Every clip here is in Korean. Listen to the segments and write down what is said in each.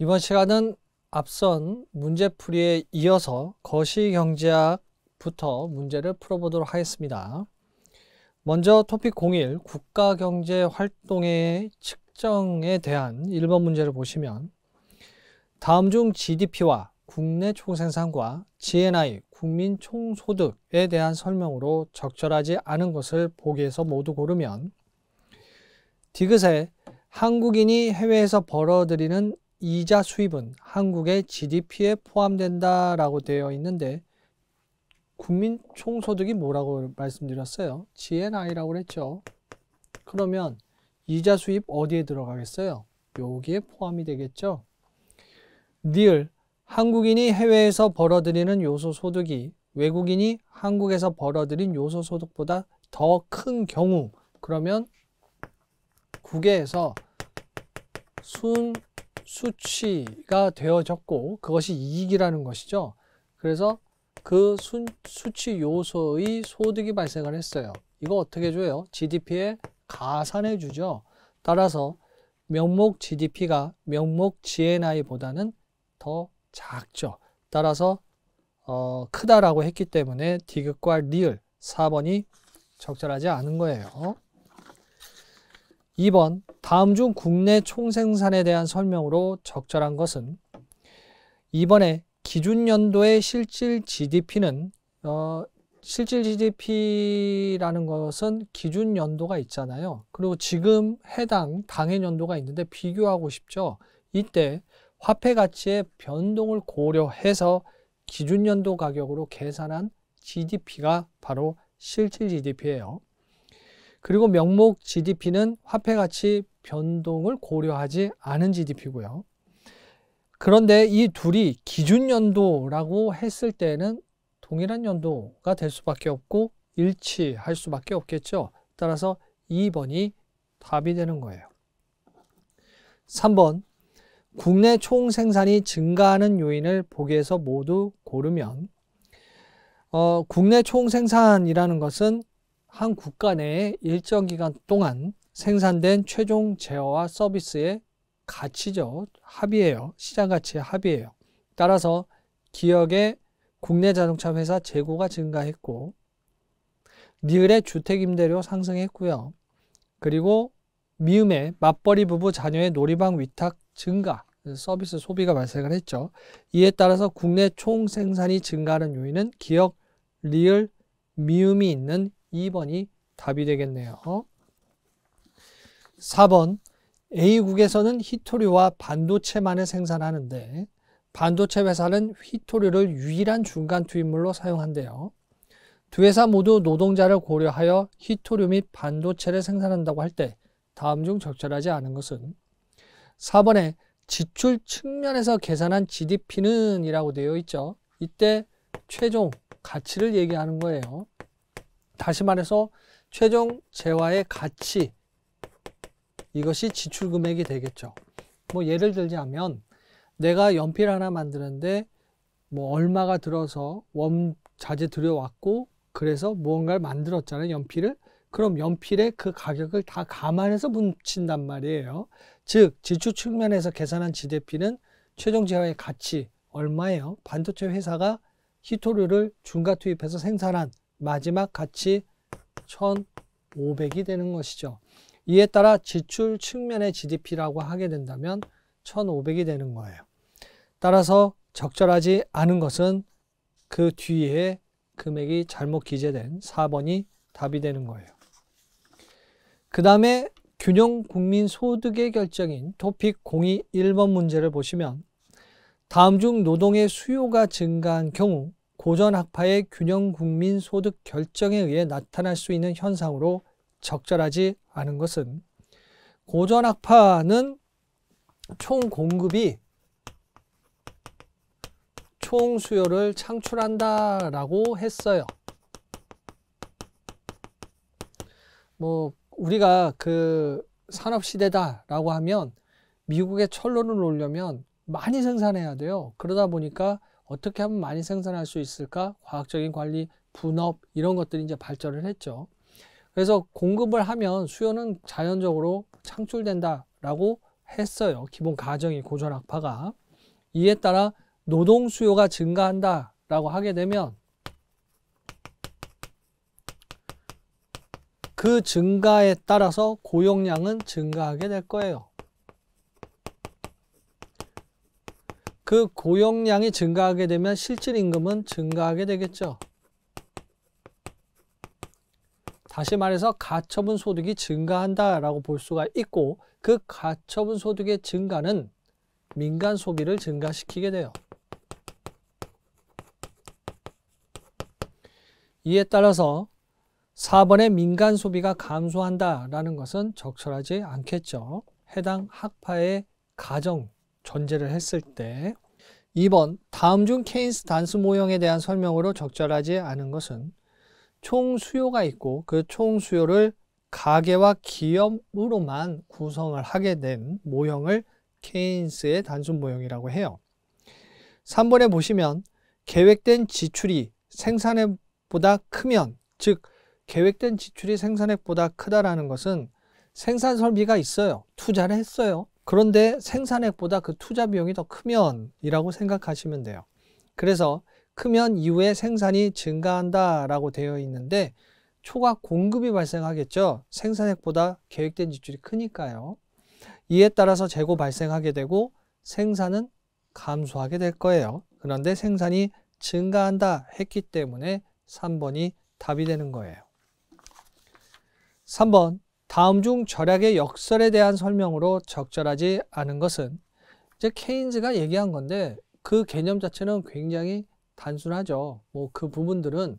이번 시간은 앞선 문제풀이에 이어서 거시경제학부터 문제를 풀어보도록 하겠습니다. 먼저 토픽 01 국가경제활동의 측정에 대한 1번 문제를 보시면 다음 중 GDP와 국내 총생산과 GNI 국민총소득에 대한 설명으로 적절하지 않은 것을 보기에서 모두 고르면 디귿에 한국인이 해외에서 벌어들이는 이자 수입은 한국의 GDP에 포함된다라고 되어 있는데 국민 총소득이 뭐라고 말씀드렸어요? GNI라고 그랬죠. 그러면 이자 수입 어디에 들어가겠어요? 여기에 포함이 되겠죠. 늘 한국인이 해외에서 벌어들이는 요소 소득이 외국인이 한국에서 벌어들인 요소 소득보다 더 큰 경우 그러면 국외에서 순 수치가 되어졌고 그것이 이익이라는 것이죠. 그래서 그 수, 수치 요소의 소득이 발생을 했어요. 이거 어떻게 줘요? GDP에 가산해 주죠. 따라서 명목 GDP가 명목 GNI보다는 더 작죠. 따라서 어, 크다라고 했기 때문에 디귿과 리을 4번이 적절하지 않은 거예요. 2번 다음 중 국내 총생산에 대한 설명으로 적절한 것은 이번에 기준 연도의 실질 GDP는 어, 실질 GDP라는 것은 기준 연도가 있잖아요. 그리고 지금 해당 당해 연도가 있는데 비교하고 싶죠. 이때 화폐 가치의 변동을 고려해서 기준 연도 가격으로 계산한 GDP가 바로 실질 GDP예요. 그리고 명목 GDP는 화폐 가치 변동을 고려하지 않은 GDP고요. 그런데 이 둘이 기준 연도라고 했을 때는 동일한 연도가 될 수밖에 없고 일치할 수밖에 없겠죠. 따라서 2번이 답이 되는 거예요. 3번 국내 총 생산이 증가하는 요인을 보기에서 모두 고르면 어, 국내 총 생산이라는 것은 한 국가 내에 일정 기간 동안 생산된 최종 제어와 서비스의 가치죠. 합의예요. 시장 가치의 합의예요. 따라서 기업의 국내 자동차 회사 재고가 증가했고 니을의 주택 임대료 상승했고요. 그리고 미음의 맞벌이 부부 자녀의 놀이방 위탁 증가 서비스 소비가 발생을 했죠. 이에 따라서 국내 총 생산이 증가하는 요인은 기업 리을 미음이 있는 2번이 답이 되겠네요. 4번 A국에서는 희토류와 반도체만을 생산하는데 반도체 회사는 히토류를 유일한 중간 투입물로 사용한대요. 두 회사 모두 노동자를 고려하여 히토류 및 반도체를 생산한다고 할 때 다음 중 적절하지 않은 것은 4번에 지출 측면에서 계산한 GDP는 이라고 되어 있죠. 이때 최종 가치를 얘기하는 거예요. 다시 말해서 최종 재화의 가치 이것이 지출 금액이 되겠죠. 뭐 예를 들자면 내가 연필 하나 만드는데 뭐 얼마가 들어서 원 자재 들여왔고 그래서 무언가를 만들었잖아요. 연필을. 그럼 연필의 그 가격을 다 감안해서 뭉친단 말이에요. 즉 지출 측면에서 계산한 지대비는 최종 재화의 가치 얼마예요? 반도체 회사가 히토류를 중과 투입해서 생산한 마지막 가치 1,500이 되는 것이죠. 이에 따라 지출 측면의 GDP라고 하게 된다면 1,500이 되는 거예요. 따라서 적절하지 않은 것은 그 뒤에 금액이 잘못 기재된 4번이 답이 되는 거예요. 그 다음에 균형 국민 소득의 결정인 토픽 02 1번 문제를 보시면 다음 중 노동의 수요가 증가한 경우 고전 학파의 균형 국민 소득 결정에 의해 나타날 수 있는 현상으로 적절하지 않은 것은 고전 학파는 총 공급이 총 수요를 창출한다라고 했어요. 뭐 우리가 그 산업 시대다라고 하면 미국의 철로를 놓으려면 많이 생산해야 돼요. 그러다 보니까 어떻게 하면 많이 생산할 수 있을까? 과학적인 관리, 분업 이런 것들이 이제 발전을 했죠. 그래서 공급을 하면 수요는 자연적으로 창출된다라고 했어요. 기본 가정이 고전학파가. 이에 따라 노동 수요가 증가한다라고 하게 되면 그 증가에 따라서 고용량은 증가하게 될 거예요. 그 고용량이 증가하게 되면 실질 임금은 증가하게 되겠죠. 다시 말해서 가처분 소득이 증가한다라고 볼 수가 있고 그 가처분 소득의 증가는 민간 소비를 증가시키게 돼요. 이에 따라서 4번의 민간 소비가 감소한다라는 것은 적절하지 않겠죠. 해당 학파의 가정 존재를 했을 때 2번 다음 중 케인스 단수 모형에 대한 설명으로 적절하지 않은 것은 총 수요가 있고 그 총 수요를 가계와 기업으로만 구성을 하게 된 모형을 케인스의 단순 모형이라고 해요. 3번에 보시면 계획된 지출이 생산액보다 크면 즉 계획된 지출이 생산액보다 크다라는 것은 생산 설비가 있어요. 투자를 했어요. 그런데 생산액보다 그 투자 비용이 더 크면이라고 생각하시면 돼요. 그래서 크면 이후에 생산이 증가한다라고 되어 있는데 초과 공급이 발생하겠죠. 생산액보다 계획된 지출이 크니까요. 이에 따라서 재고 발생하게 되고 생산은 감소하게 될 거예요. 그런데 생산이 증가한다 했기 때문에 3번이 답이 되는 거예요. 3번 다음 중 절약의 역설에 대한 설명으로 적절하지 않은 것은 이제 케인즈가 얘기한 건데 그 개념 자체는 굉장히 단순하죠. 뭐 그 부분들은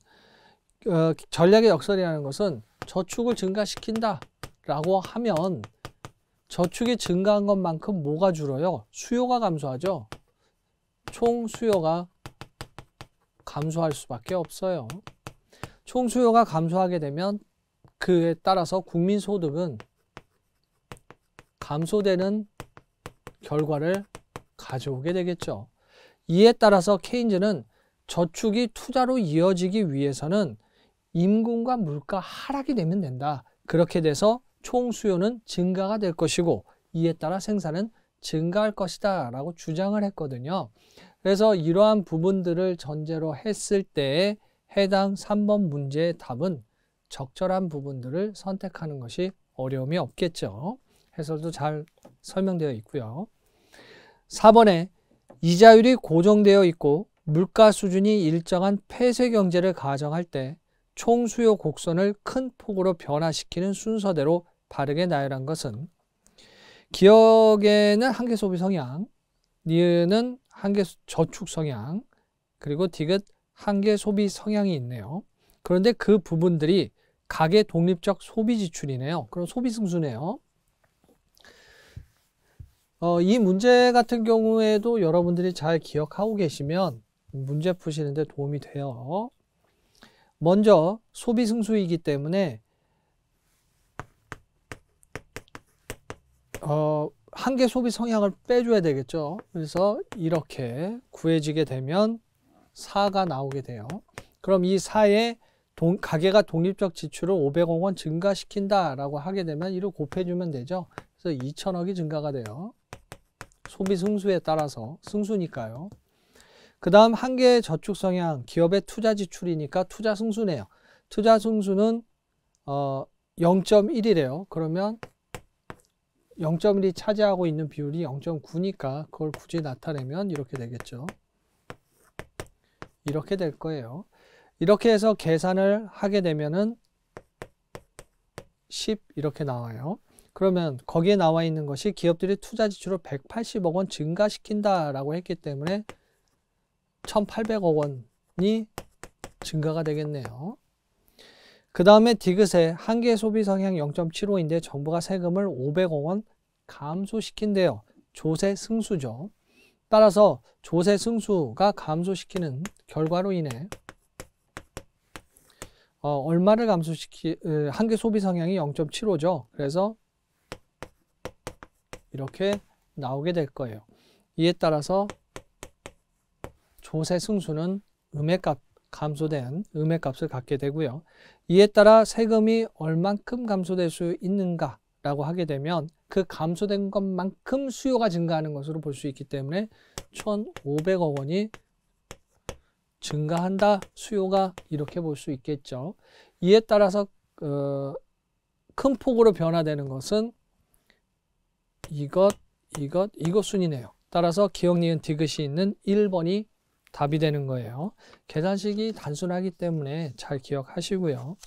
어, 전략의 역설이라는 것은 저축을 증가시킨다 라고 하면 저축이 증가한 것만큼 뭐가 줄어요? 수요가 감소하죠. 총 수요가 감소할 수밖에 없어요. 총 수요가 감소하게 되면 그에 따라서 국민소득은 감소되는 결과를 가져오게 되겠죠. 이에 따라서 케인즈는 저축이 투자로 이어지기 위해서는 임금과 물가 하락이 되면 된다. 그렇게 돼서 총 수요는 증가가 될 것이고 이에 따라 생산은 증가할 것이다 라고 주장을 했거든요. 그래서 이러한 부분들을 전제로 했을 때에 해당 3번 문제의 답은 적절한 부분들을 선택하는 것이 어려움이 없겠죠. 해설도 잘 설명되어 있고요. 4번에 이자율이 고정되어 있고 물가 수준이 일정한 폐쇄 경제를 가정할 때 총수요 곡선을 큰 폭으로 변화시키는 순서대로 바르게 나열한 것은 기억에는 한계 소비 성향, 니은 한계 저축 성향, 그리고 디귿 한계 소비 성향이 있네요. 그런데 그 부분들이 가계 독립적 소비 지출이네요. 그럼 소비 승수네요. 어, 이 문제 같은 경우에도 여러분들이 잘 기억하고 계시면 문제 푸시는데 도움이 돼요. 먼저 소비 승수이기 때문에 어, 한계 소비 성향을 빼줘야 되겠죠. 그래서 이렇게 구해지게 되면 4가 나오게 돼요. 그럼 이 4에 동, 가계가 독립적 지출을 500억 원 증가시킨다라고 하게 되면 이를 곱해주면 되죠. 그래서 2천억이 증가가 돼요. 소비 승수에 따라서 승수니까요. 그 다음 한계의 저축 성향, 기업의 투자 지출이니까 투자 승수네요. 투자 승수는 어, 0.1이래요. 그러면 0.1이 차지하고 있는 비율이 0.9니까 그걸 굳이 나타내면 이렇게 되겠죠. 이렇게 될 거예요. 이렇게 해서 계산을 하게 되면은 10 이렇게 나와요. 그러면 거기에 나와 있는 것이 기업들이 투자 지출을 180억 원 증가시킨다라고 했기 때문에 1,800억 원이 증가가 되겠네요. 그 다음에 디귿의 한계 소비 성향 0.75인데 정부가 세금을 500억 원 감소시킨대요. 조세 승수죠. 따라서 조세 승수가 감소시키는 결과로 인해 어, 얼마를 감소시키 한계 소비 성향이 0.75죠. 그래서 이렇게 나오게 될 거예요. 이에 따라서 조세 승수는 음액값 감소된 음액값을 갖게 되고요. 이에 따라 세금이 얼만큼 감소될 수 있는가라고 하게 되면 그 감소된 것만큼 수요가 증가하는 것으로 볼 수 있기 때문에 1,500억 원이 증가한다 수요가 이렇게 볼 수 있겠죠. 이에 따라서 어, 큰 폭으로 변화되는 것은 이것, 이것, 이것 순이네요. 따라서 기억, 니은, 디귿이 있는 1번이 답이 되는 거예요. 계산식이 단순하기 때문에 잘 기억하시고요.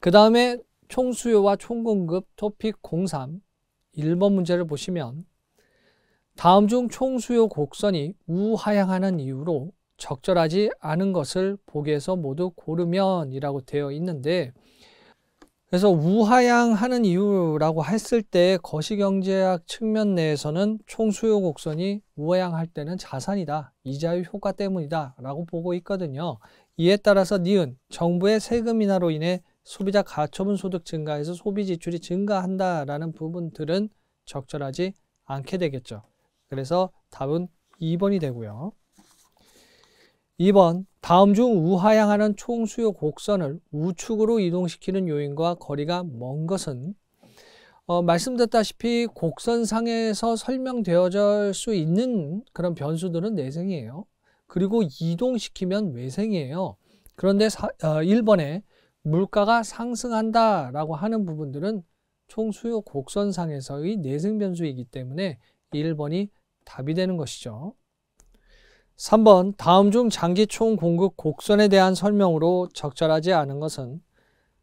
그 다음에 총수요와 총공급 토픽 03 1번 문제를 보시면 다음 중 총수요 곡선이 우하향하는 이유로 적절하지 않은 것을 보기에서 모두 고르면 이라고 되어 있는데 그래서 우하양하는 이유라고 했을 때 거시경제학 측면 내에서는 총수요 곡선이 우하양할 때는 자산이다, 이자율 효과 때문이다 라고 보고 있거든요. 이에 따라서 니은 정부의 세금 인하로 인해 소비자 가처분 소득 증가에서 소비 지출이 증가한다라는 부분들은 적절하지 않게 되겠죠. 그래서 답은 2번이 되고요. 2번 다음 중 우하향하는 총수요 곡선을 우측으로 이동시키는 요인과 거리가 먼 것은 어, 말씀드렸다시피 곡선상에서 설명되어질 수 있는 그런 변수들은 내생이에요. 그리고 이동시키면 외생이에요. 그런데 사, 어, 1번에 물가가 상승한다 라고 하는 부분들은 총수요 곡선상에서의 내생변수이기 때문에 1번이 답이 되는 것이죠. 3번 다음 중 장기 총 공급 곡선에 대한 설명으로 적절하지 않은 것은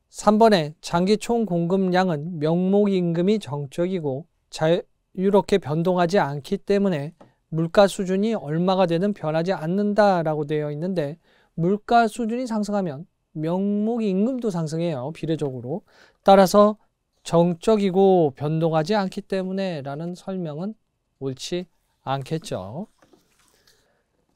3번의 장기 총 공급량은 명목 임금이 정적이고 자유롭게 변동하지 않기 때문에 물가 수준이 얼마가 되든 변하지 않는다라고 되어 있는데 물가 수준이 상승하면 명목 임금도 상승해요. 비례적으로. 따라서 정적이고 변동하지 않기 때문에 라는 설명은 옳지 않겠죠.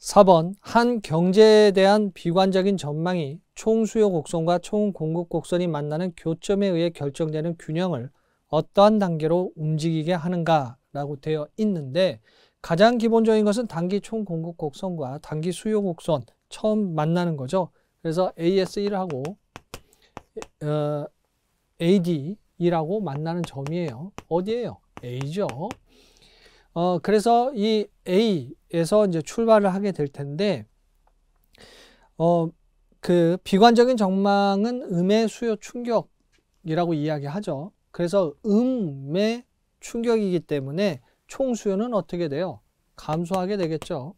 4번 한 경제에 대한 비관적인 전망이 총수요 곡선과 총공급 곡선이 만나는 교점에 의해 결정되는 균형을 어떠한 단계로 움직이게 하는가 라고 되어 있는데 가장 기본적인 것은 단기 총공급 곡선과 단기 수요 곡선 처음 만나는 거죠. 그래서 AS1하고 어, AD1하고 만나는 점이에요. 어디에요 A죠. 어, 그래서 이 A에서 이제 출발을 하게 될 텐데 어 그 비관적인 전망은 음의 수요 충격이라고 이야기하죠. 그래서 음의 충격이기 때문에 총 수요는 어떻게 돼요? 감소하게 되겠죠.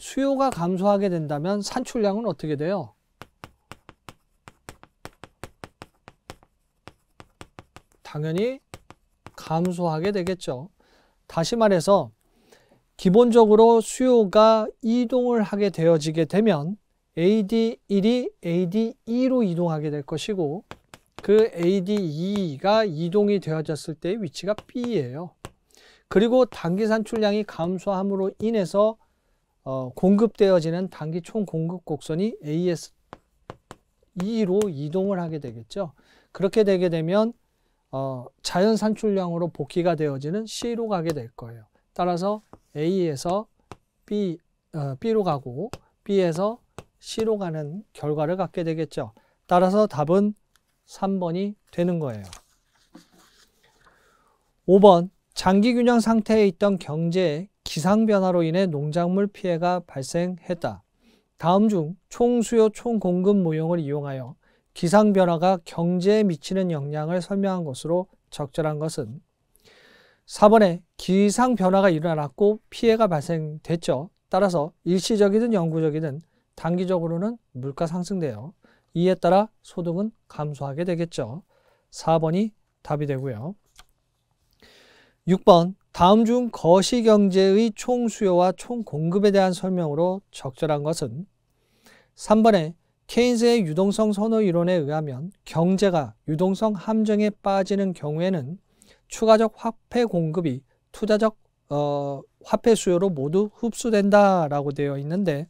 수요가 감소하게 된다면 산출량은 어떻게 돼요? 당연히 감소하게 되겠죠. 다시 말해서 기본적으로 수요가 이동을 하게 되어지게 되면 AD1이 AD2로 이동하게 될 것이고 그 AD2가 이동이 되어졌을 때 위치가 B예요. 그리고 단기 산출량이 감소함으로 인해서 어, 공급되어지는 단기 총 공급 곡선이 AS2로 이동을 하게 되겠죠. 그렇게 되게 되면 어, 자연 산출량으로 복귀가 되어지는 C로 가게 될 거예요. 따라서 A에서 B, 어, B로 가고 B에서 C로 가는 결과를 갖게 되겠죠. 따라서 답은 3번이 되는 거예요. 5번 장기균형 상태에 있던 경제의 기상변화로 인해 농작물 피해가 발생했다. 다음 중 총수요 총공급 모형을 이용하여 기상 변화가 경제에 미치는 영향을 설명한 것으로 적절한 것은 4번에 기상 변화가 일어났고 피해가 발생됐죠. 따라서 일시적이든 영구적이든 단기적으로는 물가 상승되어 이에 따라 소득은 감소하게 되겠죠. 4번이 답이 되고요. 6번 다음 중 거시경제의 총수요와 총공급에 대한 설명으로 적절한 것은 3번에 케인스의 유동성 선호 이론에 의하면 경제가 유동성 함정에 빠지는 경우에는 추가적 화폐 공급이 투자적 어, 화폐 수요로 모두 흡수된다라고 되어 있는데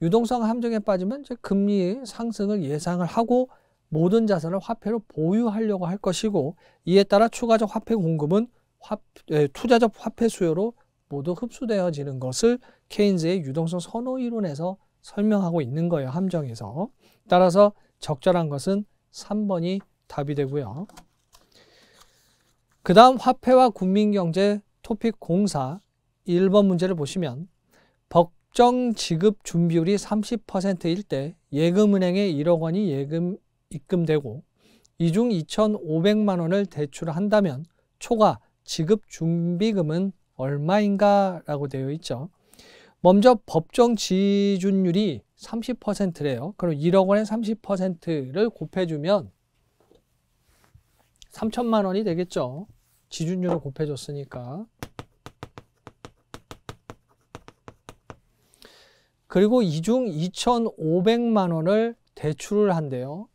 유동성 함정에 빠지면 이제 금리의 상승을 예상을 하고 모든 자산을 화폐로 보유하려고 할 것이고 이에 따라 추가적 화폐 공급은 화, 에, 투자적 화폐 수요로 모두 흡수되어지는 것을 케인즈의 유동성 선호 이론에서 설명하고 있는 거예요. 함정에서. 따라서 적절한 것은 3번이 답이 되고요. 그 다음 화폐와 국민경제 토픽 공사 1번 문제를 보시면 법정 지급 준비율이 30%일 때 예금은행에 1억 원이 예금 입금되고 이 중 2,500만 원을 대출한다면 초과 지급 준비금은 얼마인가 라고 되어 있죠. 먼저 법정 지준율이 30%래요. 그럼 1억 원의 30%를 곱해주면 3천만 원이 되겠죠. 지준율을 곱해줬으니까. 그리고 이 중 2,500만 원을 대출을 한대요.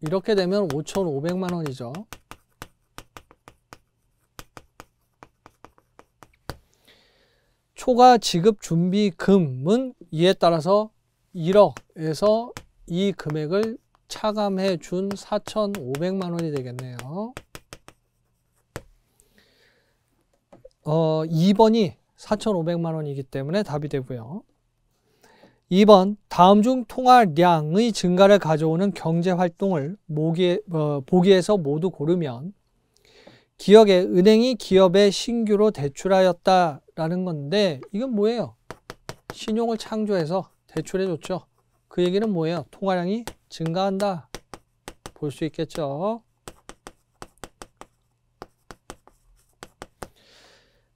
이렇게 되면 5,500만 원이죠. 초과 지급 준비금은 이에 따라서 1억에서 이 금액을 차감해 준 4,500만 원이 되겠네요. 어, 2번이 4,500만 원이기 때문에 답이 되고요. 2번 다음 중 통화량의 증가를 가져오는 경제활동을 모기, 어, 보기에서 모두 고르면 기업의 은행이 기업에 신규로 대출하였다라는 건데 이건 뭐예요? 신용을 창조해서 대출해 줬죠. 그 얘기는 뭐예요? 통화량이 증가한다. 볼 수 있겠죠.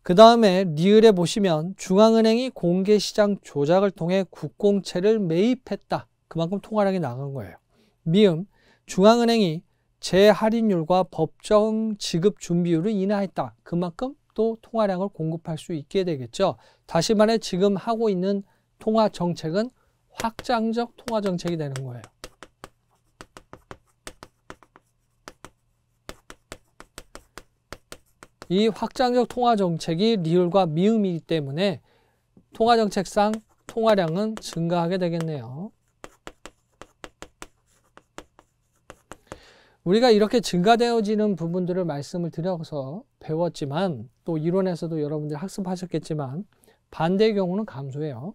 그 다음에 리을에 보시면 중앙은행이 공개시장 조작을 통해 국공채를 매입했다. 그만큼 통화량이 나간 거예요. 미음, 중앙은행이 재할인율과 법정 지급 준비율을 인하했다. 그만큼 또 통화량을 공급할 수 있게 되겠죠. 다시 말해 지금 하고 있는 통화 정책은 확장적 통화 정책이 되는 거예요. 이 확장적 통화 정책이 리을과 미음이기 때문에 통화 정책상 통화량은 증가하게 되겠네요. 우리가 이렇게 증가되어지는 부분들을 말씀을 드려서 배웠지만 또 이론에서도 여러분들 학습하셨겠지만 반대의 경우는 감소해요.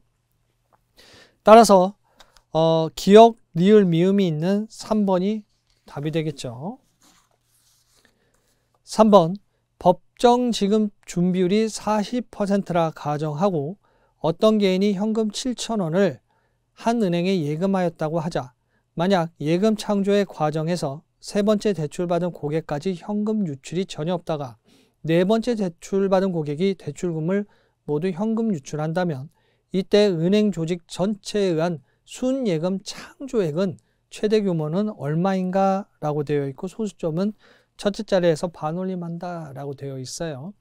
따라서 어, 기억, 리을, 미음이 있는 3번이 답이 되겠죠. 3번 법정 지급 준비율이 40%라 가정하고 어떤 개인이 현금 7천원을 한 은행에 예금하였다고 하자 만약 예금 창조의 과정에서 세 번째 대출받은 고객까지 현금 유출이 전혀 없다가 네 번째 대출받은 고객이 대출금을 모두 현금 유출한다면 이때 은행 조직 전체에 의한 순예금 창조액은 최대 규모는 얼마인가 라고 되어 있고 소수점은 첫째 자리에서 반올림한다 라고 되어 있어요.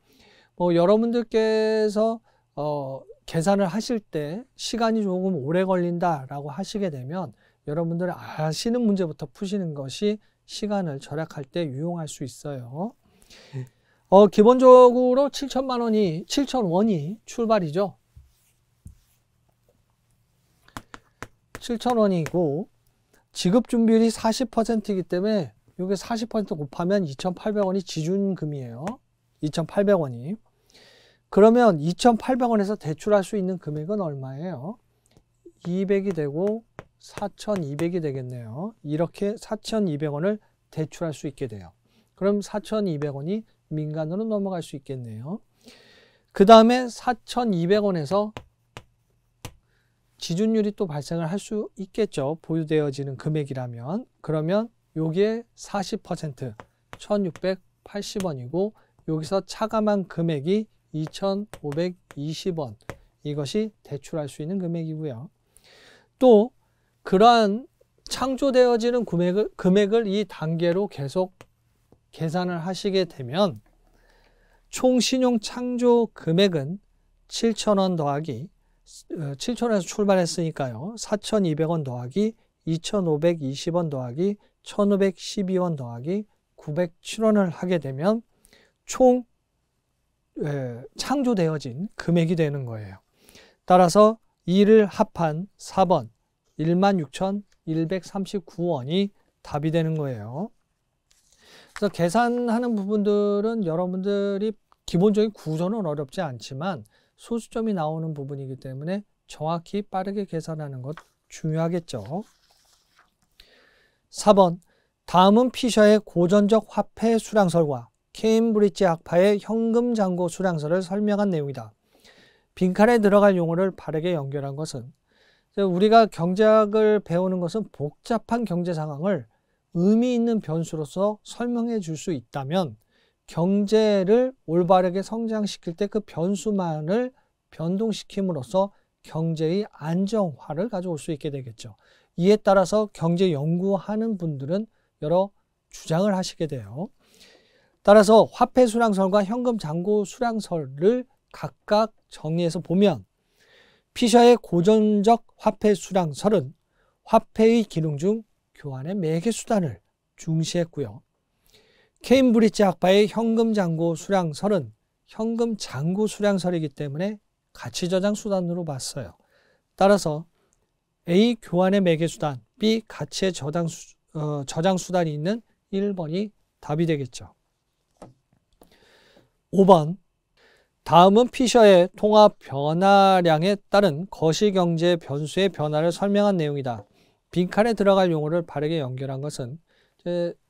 뭐 여러분들께서 어, 계산을 하실 때 시간이 조금 오래 걸린다 라고 하시게 되면 여러분들 아시는 문제부터 푸시는 것이 시간을 절약할 때 유용할 수 있어요. 어, 기본적으로 7천만 원이 7천 원이 출발이죠. 7천 원이고 지급 준비율이 40%이기 때문에 이게 40% 곱하면 2,800원이 지준금이에요. 2,800원이. 그러면 2,800원에서 대출할 수 있는 금액은 얼마예요? 200이 되고 4,200이 되겠네요. 이렇게 4,200원을 대출할 수 있게 돼요. 그럼 4,200원이 민간으로 넘어갈 수 있겠네요. 그 다음에 4,200원에서 지준율이 또 발생을 할 수 있겠죠. 보유되어지는 금액이라면. 그러면 여기에 40% 1,680원이고 여기서 차감한 금액이 2,520원. 이것이 대출할 수 있는 금액이고요. 또 그러한 창조되어지는 금액을, 금액을 이 단계로 계속 계산을 하시게 되면 총 신용 창조 금액은 7,000원 더하기 7,000원에서 어, 출발했으니까요. 4,200원 더하기 2,520원 더하기 1,512원 더하기 907원을 하게 되면 총 예, 창조되어진 금액이 되는 거예요. 따라서 2를 합한 4번 16,139원이 답이 되는 거예요. 그래서 계산하는 부분들은 여러분들이 기본적인 구조는 어렵지 않지만 소수점이 나오는 부분이기 때문에 정확히 빠르게 계산하는 것 중요하겠죠. 4번 다음은 피셔의 고전적 화폐 수량설과 케임브리지 학파의 현금 잔고 수량설을 설명한 내용이다. 빈칸에 들어갈 용어를 바르게 연결한 것은 우리가 경제학을 배우는 것은 복잡한 경제 상황을 의미 있는 변수로서 설명해 줄 수 있다면 경제를 올바르게 성장시킬 때 그 변수만을 변동시킴으로써 경제의 안정화를 가져올 수 있게 되겠죠. 이에 따라서 경제 연구하는 분들은 여러 주장을 하시게 돼요. 따라서 화폐 수량설과 현금 잔고 수량설을 각각 정리해서 보면 피셔의 고전적 화폐 수량 설은 화폐의 기능 중 교환의 매개 수단을 중시했고요. 케임브리지 학파의 현금 잔고 수량설은 현금 잔고 수량설이기 때문에 가치 저장 수단으로 봤어요. 따라서 A 교환의 매개 수단, B 가치의 저장, 수, 어, 저장 수단이 있는 1번이 답이 되겠죠. 5번 다음은 피셔의 통화 변화량에 따른 거시경제 변수의 변화를 설명한 내용이다. 빈칸에 들어갈 용어를 바르게 연결한 것은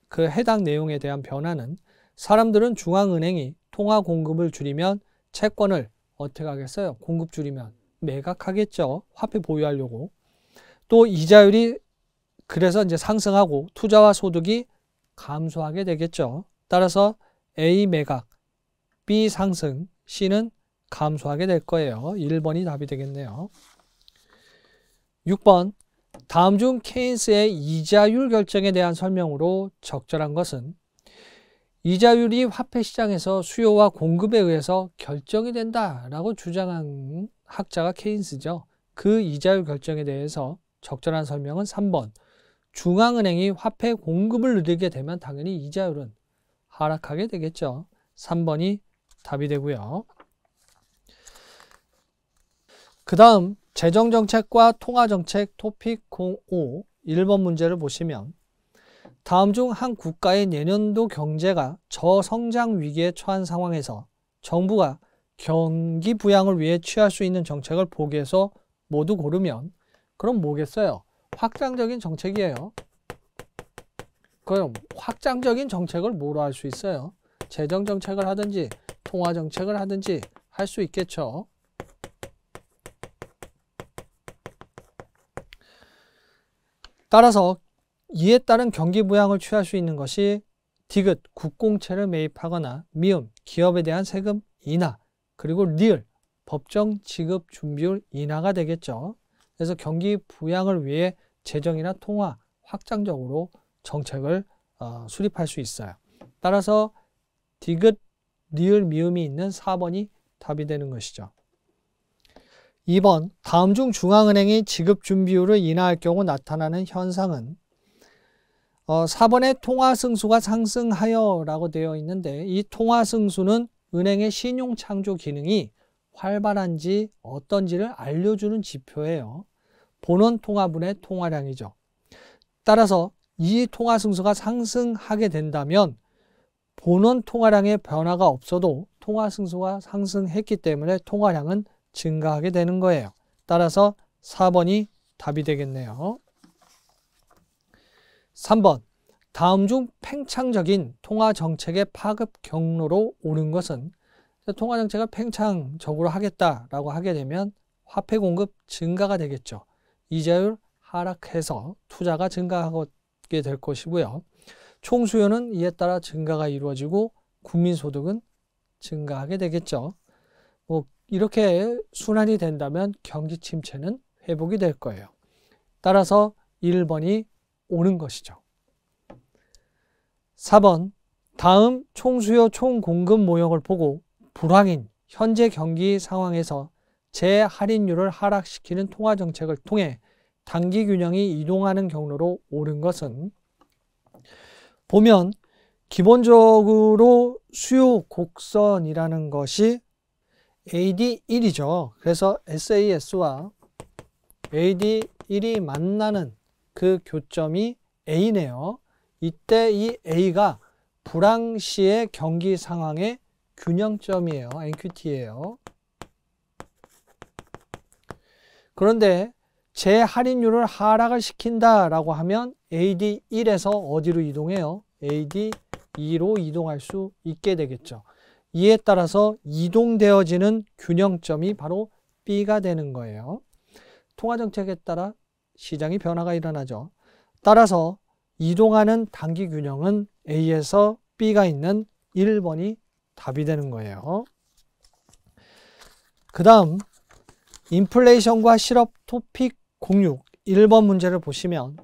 그 해당 내용에 대한 변화는 사람들은 중앙은행이 통화 공급을 줄이면 채권을 어떻게 하겠어요? 공급 줄이면 매각하겠죠. 화폐 보유하려고. 또 이자율이 그래서 이제 상승하고 투자와 소득이 감소하게 되겠죠. 따라서 A 매각, B 상승, C는 감소하게 될 거예요. 1번이 답이 되겠네요. 6번 다음 중 케인스의 이자율 결정에 대한 설명으로 적절한 것은 이자율이 화폐 시장에서 수요와 공급에 의해서 결정이 된다라고 주장한 학자가 케인스죠. 그 이자율 결정에 대해서 적절한 설명은 3번. 중앙은행이 화폐 공급을 늘리게 되면 당연히 이자율은 하락하게 되겠죠. 3번이 답이 되고요. 그 다음 재정정책과 통화정책 토픽 05 1번 문제를 보시면 다음 중 한 국가의 내년도 경제가 저성장 위기에 처한 상황에서 정부가 경기 부양을 위해 취할 수 있는 정책을 보기에서 모두 고르면 그럼 뭐겠어요? 확장적인 정책이에요. 그럼 확장적인 정책을 뭐로 할 수 있어요? 재정정책을 하든지 통화 정책을 하든지 할 수 있겠죠. 따라서 이에 따른 경기 부양을 취할 수 있는 것이 디귿 국공채를 매입하거나 미음 기업에 대한 세금 인하 그리고 리을 법정 지급 준비율 인하가 되겠죠. 그래서 경기 부양을 위해 재정이나 통화 확장적으로 정책을 어, 수립할 수 있어요. 따라서 디귿 니을 미음이 있는 4번이 답이 되는 것이죠. 2번 다음 중 중앙은행이 지급 준비율을 인하할 경우 나타나는 현상은 어, 4번에 통화승수가 상승하여 라고 되어 있는데 이 통화승수는 은행의 신용창조 기능이 활발한지 어떤지를 알려주는 지표예요. 본원 통화분의 통화량이죠. 따라서 이 통화승수가 상승하게 된다면 본원 통화량의 변화가 없어도 통화 승수가 상승했기 때문에 통화량은 증가하게 되는 거예요. 따라서 4번이 답이 되겠네요. 3번 다음 중 팽창적인 통화 정책의 파급 경로로 오는 것은 통화 정책을 팽창적으로 하겠다라고 하게 되면 화폐 공급 증가가 되겠죠. 이자율 하락해서 투자가 증가하게 될 것이고요. 총수요는 이에 따라 증가가 이루어지고 국민소득은 증가하게 되겠죠. 뭐 이렇게 순환이 된다면 경기 침체는 회복이 될 거예요. 따라서 1번이 오는 것이죠. 4번 다음 총수요 총공급 모형을 보고 불황인 현재 경기 상황에서 재할인율을 하락시키는 통화정책을 통해 단기 균형이 이동하는 경로로 오른 것은 보면 기본적으로 수요 곡선이라는 것이 AD1이죠. 그래서 SAS와 AD1이 만나는 그 교점이 A네요. 이때 이 A가 불황시의 경기 상황의 균형점이에요. NQT예요. 그런데 제 할인율을 하락을 시킨다라고 하면 AD1에서 어디로 이동해요? AD 2로 이동할 수 있게 되겠죠. 이에 따라서 이동되어지는 균형점이 바로 B가 되는 거예요. 통화정책에 따라 시장의 변화가 일어나죠. 따라서 이동하는 단기 균형은 A에서 B가 있는 1번이 답이 되는 거예요. 그 다음 인플레이션과 실업 토픽 06 1번 문제를 보시면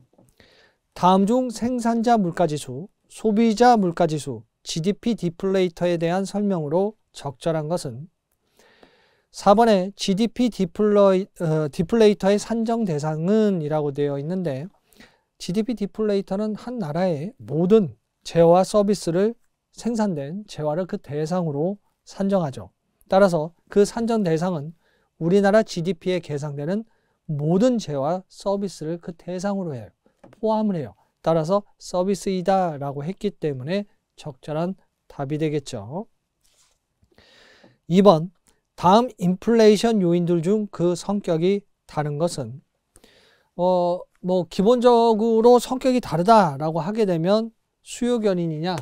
다음 중 생산자 물가지수 소비자 물가지수 GDP 디플레이터에 대한 설명으로 적절한 것은 4번에 GDP 디플레이, 어, 디플레이터의 산정 대상은 이라고 되어 있는데 GDP 디플레이터는 한 나라의 모든 재화 서비스를 생산된 재화를 그 대상으로 산정하죠. 따라서 그 산정 대상은 우리나라 GDP에 계상되는 모든 재화 서비스를 그 대상으로 해요. 포함을 해요. 따라서 서비스이다 라고 했기 때문에 적절한 답이 되겠죠. 2번 다음 인플레이션 요인들 중 그 성격이 다른 것은 어, 뭐 기본적으로 성격이 다르다라고 하게 되면 수요 견인이냐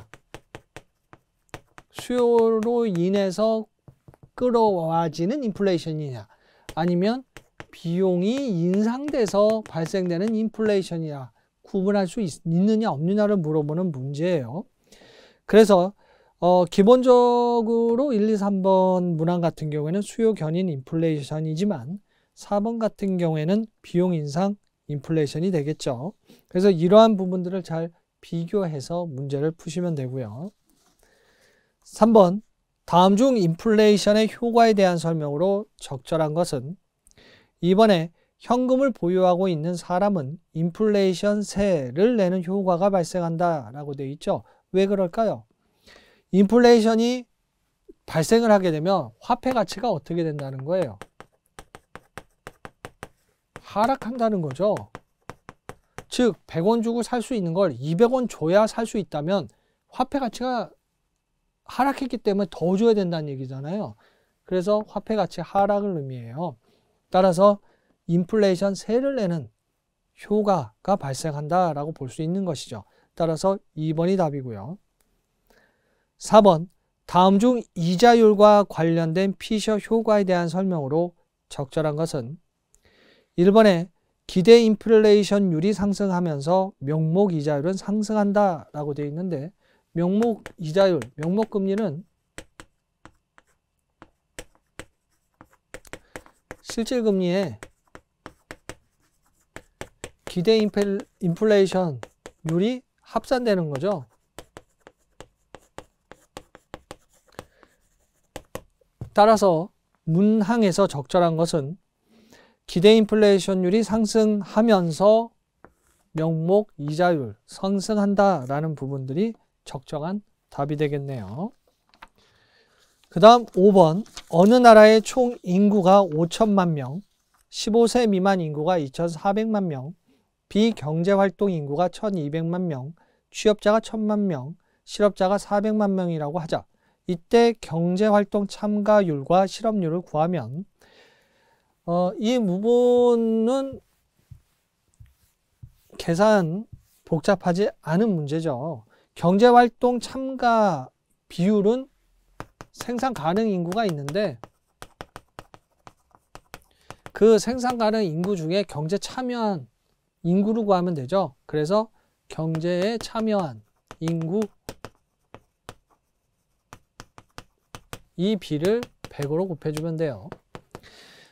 수요로 인해서 끌어와지는 인플레이션이냐 아니면 비용이 인상돼서 발생되는 인플레이션이냐 구분할 수 있, 느냐 없느냐를 물어보는 문제예요. 그래서 어, 기본적으로 1, 2, 3번 문항 같은 경우에는 수요 견인 인플레이션이지만 4번 같은 경우에는 비용 인상 인플레이션이 되겠죠. 그래서 이러한 부분들을 잘 비교해서 문제를 푸시면 되고요. 3번 다음 중 인플레이션의 효과에 대한 설명으로 적절한 것은 이번에 현금을 보유하고 있는 사람은 인플레이션 세를 내는 효과가 발생한다라고 되어 있죠. 왜 그럴까요? 인플레이션이 발생을 하게 되면 화폐 가치가 어떻게 된다는 거예요? 하락한다는 거죠. 즉 100원 주고 살 수 있는 걸 200원 줘야 살 수 있다면 화폐 가치가 하락했기 때문에 더 줘야 된다는 얘기잖아요. 그래서 화폐 가치 하락을 의미해요. 따라서 인플레이션 세를 내는 효과가 발생한다라고 볼 수 있는 것이죠. 따라서 2번이 답이고요. 4번 다음 중 이자율과 관련된 피셔 효과에 대한 설명으로 적절한 것은 1번에 기대 인플레이션율이 상승하면서 명목 이자율은 상승한다 라고 되어 있는데 명목 이자율, 명목 금리는 실질 금리에 기대 인플, 인플레이션율이 합산되는 거죠. 따라서 문항에서 적절한 것은 기대 인플레이션율이 상승하면서 명목 이자율 상승한다라는 부분들이 적정한 답이 되겠네요. 그 다음 5번 어느 나라의 총 인구가 5천만 명 15세 미만 인구가 2,400만 명 비경제활동 인구가 1200만 명, 취업자가 1000만 명, 실업자가 400만 명이라고 하자 이때 경제활동 참가율과 실업률을 구하면 어, 이부분은 계산 복잡하지 않은 문제죠. 경제활동 참가 비율은 생산 가능 인구가 있는데 그 생산 가능 인구 중에 경제 참여한 인구로 구하면 되죠. 그래서 경제에 참여한 인구 이 비를 100으로 곱해주면 돼요.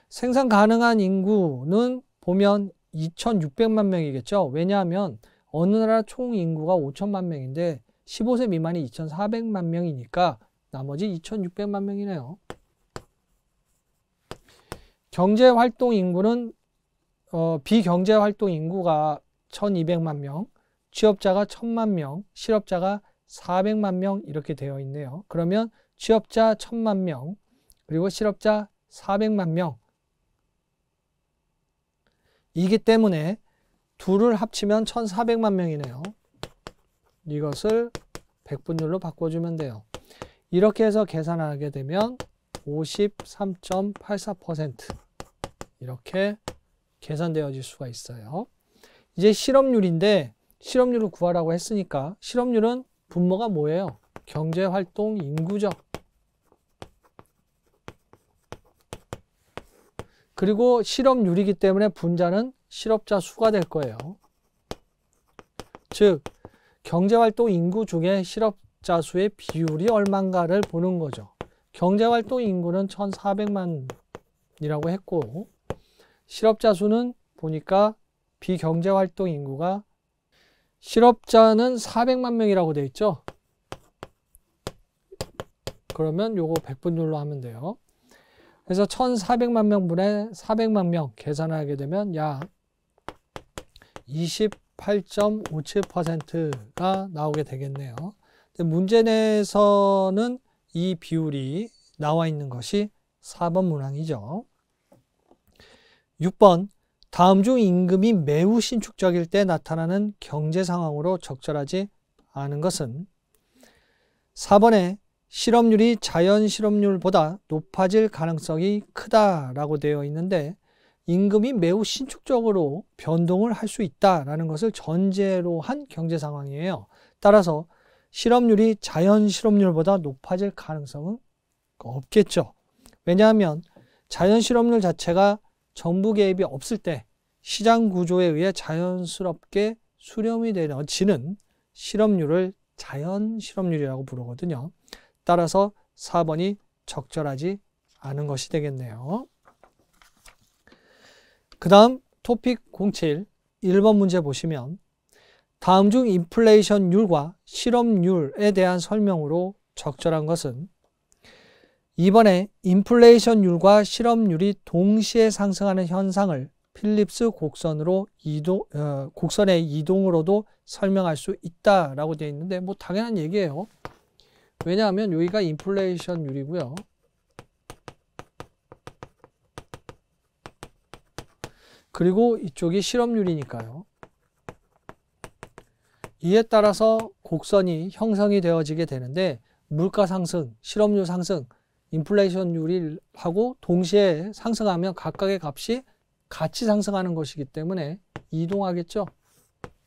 생산 가능한 인구는 보면 2,600만 명이겠죠. 왜냐하면 어느 나라 총 인구가 5천만 명인데 15세 미만이 2,400만 명이니까 나머지 2,600만 명이네요. 경제활동 인구는 어, 비경제 활동 인구가 1200만 명, 취업자가 1000만 명, 실업자가 400만 명 이렇게 되어 있네요. 그러면 취업자 1000만 명, 그리고 실업자 400만 명. 이기 때문에 둘을 합치면 1400만 명이네요. 이것을 백분율로 바꿔주면 돼요. 이렇게 해서 계산하게 되면 53.84% 이렇게 계산되어질 수가 있어요. 이제 실업률인데 실업률을 구하라고 했으니까 실업률은 분모가 뭐예요? 경제활동 인구죠. 그리고 실업률이기 때문에 분자는 실업자 수가 될 거예요. 즉 경제활동 인구 중에 실업자 수의 비율이 얼만가를 보는 거죠. 경제활동 인구는 1,400만이라고 했고 실업자 수는 보니까 비경제활동 인구가 실업자는 400만 명이라고 되어 있죠. 그러면 요거 100분율로 하면 돼요. 그래서 1,400만 명분의 400만 명 계산하게 되면 약 28.57%가 나오게 되겠네요. 문제 내에서는 이 비율이 나와 있는 것이 4번 문항이죠. 6번 다음 중 임금이 매우 신축적일 때 나타나는 경제 상황으로 적절하지 않은 것은 4번에 실업률이 자연 실업률보다 높아질 가능성이 크다라고 되어 있는데 임금이 매우 신축적으로 변동을 할 수 있다라는 것을 전제로 한 경제 상황이에요. 따라서 실업률이 자연 실업률보다 높아질 가능성은 없겠죠. 왜냐하면 자연 실업률 자체가 정부 개입이 없을 때 시장 구조에 의해 자연스럽게 수렴이 되어지는 실업률을 자연 실업률이라고 부르거든요. 따라서 4번이 적절하지 않은 것이 되겠네요. 그 다음 토픽 07 1번 문제 보시면 다음 중 인플레이션율과 실업률에 대한 설명으로 적절한 것은 이번에 인플레이션율과 실업률이 동시에 상승하는 현상을 필립스 곡선으로 이동 어, 곡선의 이동으로도 설명할 수 있다라고 되어 있는데 뭐 당연한 얘기예요. 왜냐하면 여기가 인플레이션율이고요. 그리고 이쪽이 실업률이니까요. 이에 따라서 곡선이 형성이 되어지게 되는데 물가 상승, 실업률 상승 인플레이션율하고 동시에 상승하면 각각의 값이 같이 상승하는 것이기 때문에 이동하겠죠.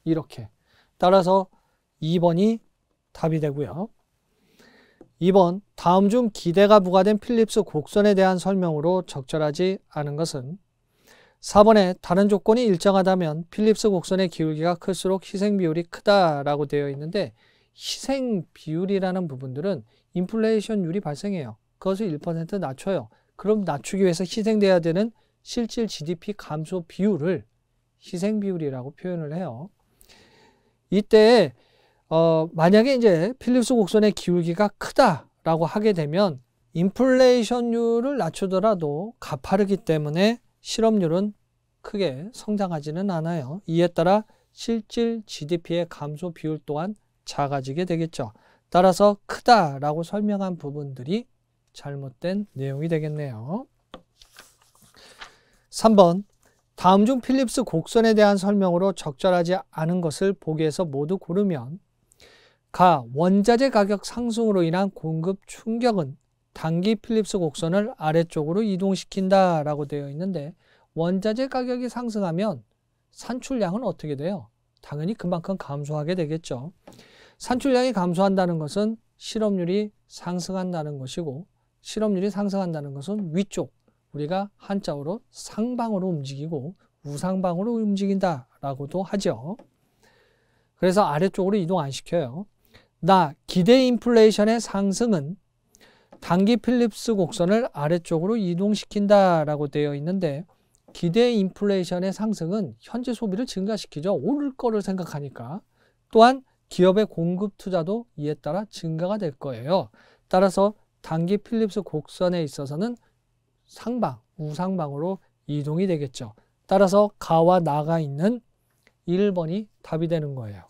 이렇게. 따라서 2번이 답이 되고요. 2번 다음 중 기대가 부과된 필립스 곡선에 대한 설명으로 적절하지 않은 것은 4번에 다른 조건이 일정하다면 필립스 곡선의 기울기가 클수록 희생 비율이 크다라고 되어 있는데 희생 비율이라는 부분들은 인플레이션율이 발생해요. 그것을 1% 낮춰요. 그럼 낮추기 위해서 희생돼야 되는 실질 GDP 감소 비율을 희생 비율이라고 표현을 해요. 이때 어, 만약에 이제 필립스 곡선의 기울기가 크다라고 하게 되면 인플레이션율을 낮추더라도 가파르기 때문에 실업률은 크게 성장하지는 않아요. 이에 따라 실질 GDP의 감소 비율 또한 작아지게 되겠죠. 따라서 크다라고 설명한 부분들이 잘못된 내용이 되겠네요. 3번 다음 중 필립스 곡선에 대한 설명으로 적절하지 않은 것을 보기에서 모두 고르면 가 원자재 가격 상승으로 인한 공급 충격은 단기 필립스 곡선을 아래쪽으로 이동시킨다 라고 되어 있는데 원자재 가격이 상승하면 산출량은 어떻게 돼요? 당연히 그만큼 감소하게 되겠죠. 산출량이 감소한다는 것은 실업률이 상승한다는 것이고 실업률이 상승한다는 것은 위쪽 우리가 한자어로 상방으로 움직이고 우상방으로 움직인다라고도 하죠. 그래서 아래쪽으로 이동 안 시켜요. 나 기대 인플레이션의 상승은 단기 필립스 곡선을 아래쪽으로 이동시킨다라고 되어 있는데 기대 인플레이션의 상승은 현재 소비를 증가시키죠. 오를 거를 생각하니까. 또한 기업의 공급 투자도 이에 따라 증가가 될 거예요. 따라서 단기 필립스 곡선에 있어서는 상방, 우상방으로 이동이 되겠죠. 따라서 가와 나가 있는 1번이 답이 되는 거예요.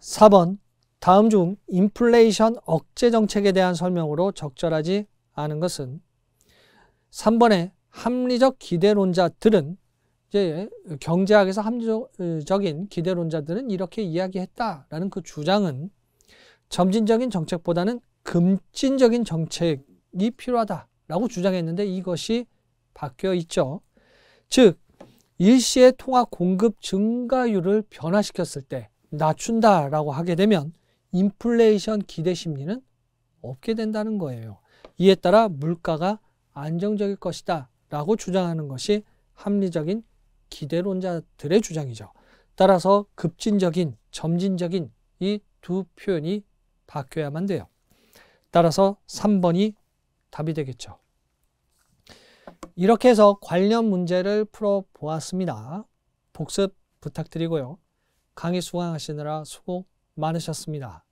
4번 다음 중 인플레이션 억제 정책에 대한 설명으로 적절하지 않은 것은 3번의 합리적 기대론자들은 이제 경제학에서 합리적인 기대론자들은 이렇게 이야기했다라는 그 주장은 점진적인 정책보다는 금진적인 정책이 필요하다라고 주장했는데 이것이 바뀌어 있죠. 즉 일시의 통화 공급 증가율을 변화시켰을 때 낮춘다라고 하게 되면 인플레이션 기대 심리는 없게 된다는 거예요. 이에 따라 물가가 안정적일 것이다 라고 주장하는 것이 합리적인 기대론자들의 주장이죠. 따라서 급진적인, 점진적인 이 두 표현이 바뀌어야만 돼요. 따라서 3번이 답이 되겠죠. 이렇게 해서 관련 문제를 풀어보았습니다. 복습 부탁드리고요. 강의 수강하시느라 수고 많으셨습니다.